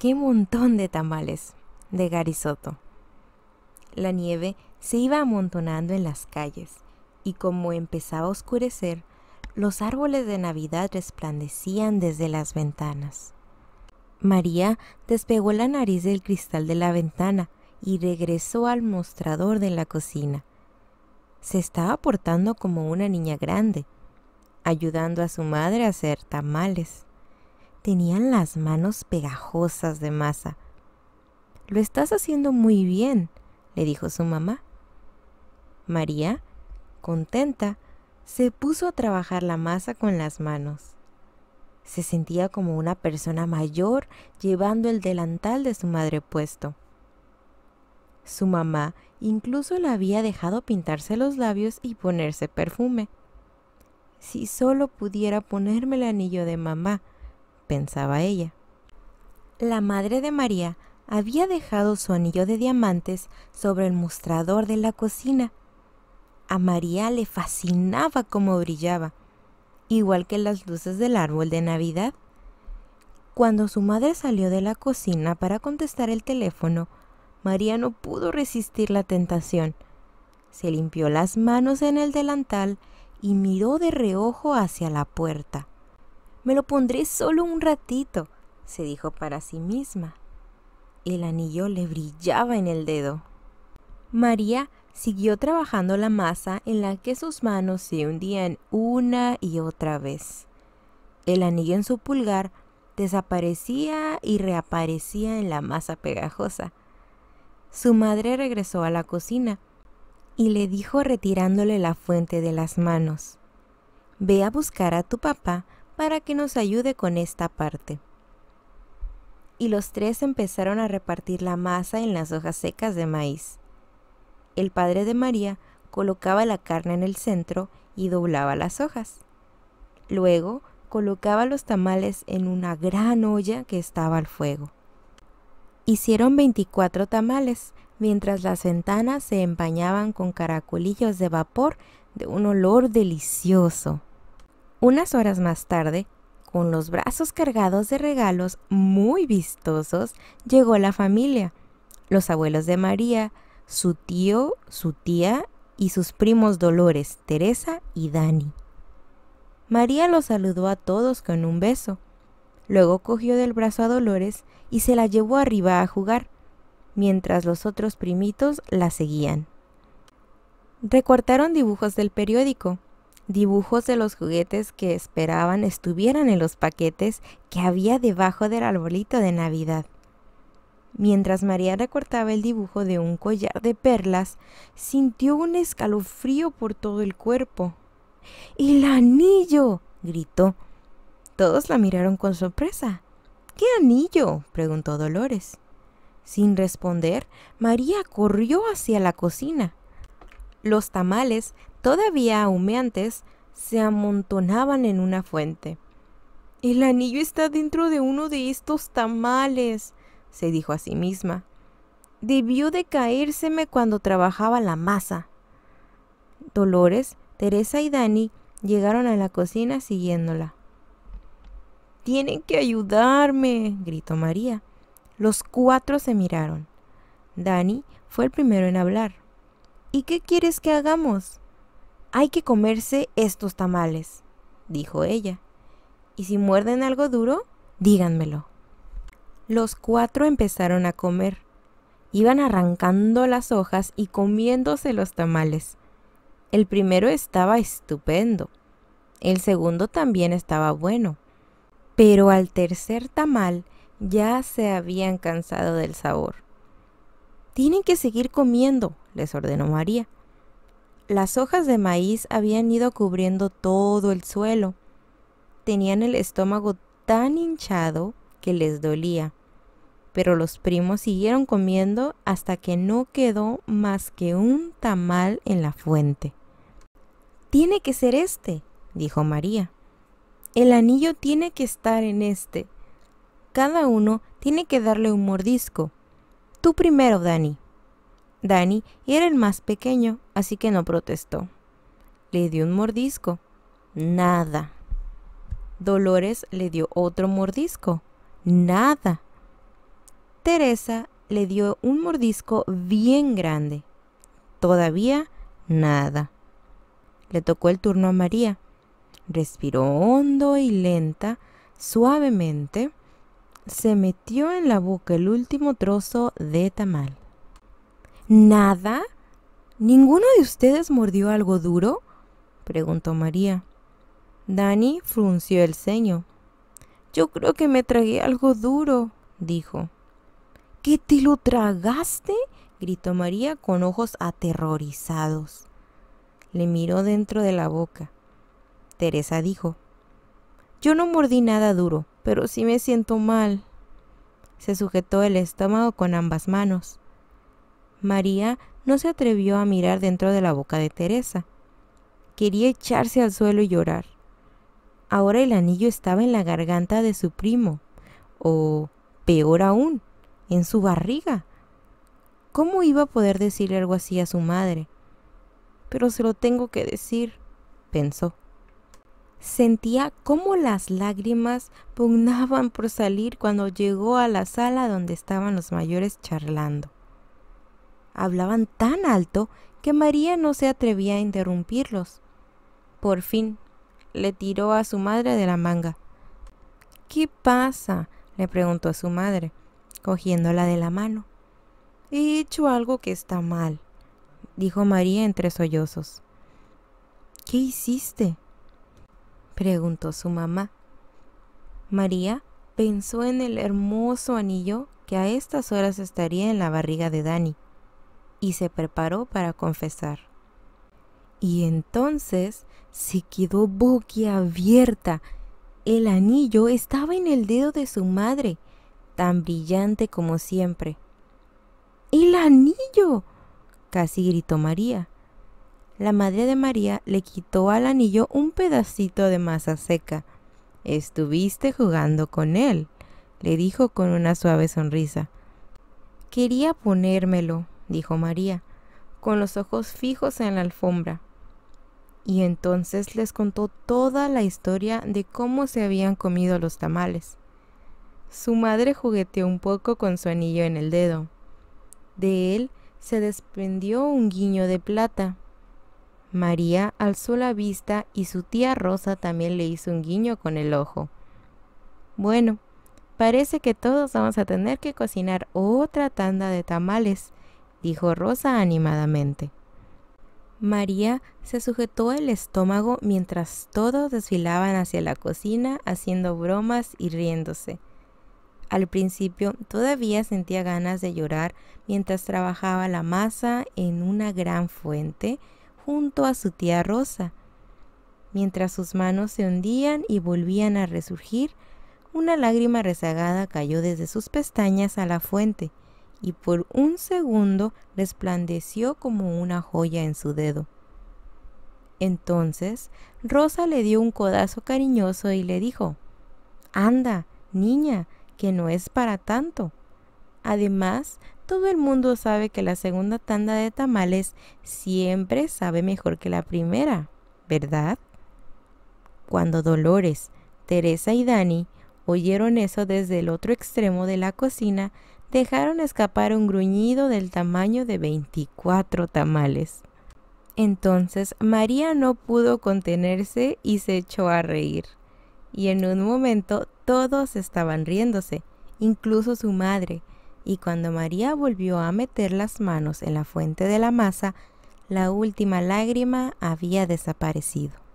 qué montón de tamales de Garisoto. La nieve se iba amontonando en las calles y como empezaba a oscurecer, los árboles de Navidad resplandecían desde las ventanas. María despegó la nariz del cristal de la ventana y regresó al mostrador de la cocina. Se estaba portando como una niña grande, ayudando a su madre a hacer tamales tenían las manos pegajosas de masa. Lo estás haciendo muy bien, le dijo su mamá. María, contenta, se puso a trabajar la masa con las manos. Se sentía como una persona mayor llevando el delantal de su madre puesto. Su mamá incluso la había dejado pintarse los labios y ponerse perfume. Si solo pudiera ponerme el anillo de mamá, pensaba ella. La madre de María había dejado su anillo de diamantes sobre el mostrador de la cocina. A María le fascinaba cómo brillaba, igual que las luces del árbol de Navidad. Cuando su madre salió de la cocina para contestar el teléfono, María no pudo resistir la tentación. Se limpió las manos en el delantal y miró de reojo hacia la puerta. Me lo pondré solo un ratito, se dijo para sí misma. El anillo le brillaba en el dedo. María siguió trabajando la masa en la que sus manos se hundían una y otra vez. El anillo en su pulgar desaparecía y reaparecía en la masa pegajosa. Su madre regresó a la cocina y le dijo retirándole la fuente de las manos, Ve a buscar a tu papá para que nos ayude con esta parte. Y los tres empezaron a repartir la masa en las hojas secas de maíz. El padre de María colocaba la carne en el centro y doblaba las hojas. Luego colocaba los tamales en una gran olla que estaba al fuego. Hicieron 24 tamales, mientras las ventanas se empañaban con caracolillos de vapor de un olor delicioso. Unas horas más tarde, con los brazos cargados de regalos muy vistosos, llegó la familia, los abuelos de María, su tío, su tía y sus primos Dolores, Teresa y Dani. María los saludó a todos con un beso. Luego cogió del brazo a Dolores y se la llevó arriba a jugar, mientras los otros primitos la seguían. Recortaron dibujos del periódico dibujos de los juguetes que esperaban estuvieran en los paquetes que había debajo del arbolito de Navidad. Mientras María recortaba el dibujo de un collar de perlas, sintió un escalofrío por todo el cuerpo. ¡El anillo! gritó. Todos la miraron con sorpresa. ¿Qué anillo? preguntó Dolores. Sin responder, María corrió hacia la cocina. Los tamales todavía humeantes, se amontonaban en una fuente. El anillo está dentro de uno de estos tamales, se dijo a sí misma. Debió de caérseme cuando trabajaba la masa. Dolores, Teresa y Dani llegaron a la cocina siguiéndola. Tienen que ayudarme, gritó María. Los cuatro se miraron. Dani fue el primero en hablar. ¿Y qué quieres que hagamos? Hay que comerse estos tamales, dijo ella. Y si muerden algo duro, díganmelo. Los cuatro empezaron a comer. Iban arrancando las hojas y comiéndose los tamales. El primero estaba estupendo. El segundo también estaba bueno. Pero al tercer tamal ya se habían cansado del sabor. Tienen que seguir comiendo, les ordenó María. Las hojas de maíz habían ido cubriendo todo el suelo. Tenían el estómago tan hinchado que les dolía. Pero los primos siguieron comiendo hasta que no quedó más que un tamal en la fuente. Tiene que ser este, dijo María. El anillo tiene que estar en este. Cada uno tiene que darle un mordisco. Tú primero, Dani, Dani era el más pequeño, así que no protestó. Le dio un mordisco. Nada. Dolores le dio otro mordisco. Nada. Teresa le dio un mordisco bien grande. Todavía nada. Le tocó el turno a María. Respiró hondo y lenta, suavemente. Se metió en la boca el último trozo de tamal. ¿Nada? ¿Ninguno de ustedes mordió algo duro? preguntó María. Dani frunció el ceño. Yo creo que me tragué algo duro, dijo. ¿Qué te lo tragaste? gritó María con ojos aterrorizados. Le miró dentro de la boca. Teresa dijo, Yo no mordí nada duro, pero sí me siento mal. Se sujetó el estómago con ambas manos. María no se atrevió a mirar dentro de la boca de Teresa. Quería echarse al suelo y llorar. Ahora el anillo estaba en la garganta de su primo, o peor aún, en su barriga. ¿Cómo iba a poder decirle algo así a su madre? Pero se lo tengo que decir, pensó. Sentía cómo las lágrimas pugnaban por salir cuando llegó a la sala donde estaban los mayores charlando hablaban tan alto que María no se atrevía a interrumpirlos. Por fin, le tiró a su madre de la manga. ¿Qué pasa? le preguntó a su madre, cogiéndola de la mano. He hecho algo que está mal, dijo María entre sollozos. ¿Qué hiciste? preguntó su mamá. María pensó en el hermoso anillo que a estas horas estaría en la barriga de Dani y se preparó para confesar. Y entonces se quedó boquiabierta. El anillo estaba en el dedo de su madre, tan brillante como siempre. ¡El anillo! casi gritó María. La madre de María le quitó al anillo un pedacito de masa seca. Estuviste jugando con él, le dijo con una suave sonrisa. Quería ponérmelo, dijo María, con los ojos fijos en la alfombra. Y entonces les contó toda la historia de cómo se habían comido los tamales. Su madre jugueteó un poco con su anillo en el dedo. De él se desprendió un guiño de plata. María alzó la vista y su tía Rosa también le hizo un guiño con el ojo. Bueno, parece que todos vamos a tener que cocinar otra tanda de tamales, dijo Rosa animadamente. María se sujetó el estómago mientras todos desfilaban hacia la cocina haciendo bromas y riéndose. Al principio todavía sentía ganas de llorar mientras trabajaba la masa en una gran fuente junto a su tía Rosa. Mientras sus manos se hundían y volvían a resurgir, una lágrima rezagada cayó desde sus pestañas a la fuente y por un segundo resplandeció como una joya en su dedo. Entonces Rosa le dio un codazo cariñoso y le dijo, Anda, niña, que no es para tanto. Además, todo el mundo sabe que la segunda tanda de tamales siempre sabe mejor que la primera, ¿verdad? Cuando Dolores, Teresa y Dani oyeron eso desde el otro extremo de la cocina, dejaron escapar un gruñido del tamaño de 24 tamales. Entonces María no pudo contenerse y se echó a reír. Y en un momento todos estaban riéndose, incluso su madre, y cuando María volvió a meter las manos en la fuente de la masa, la última lágrima había desaparecido.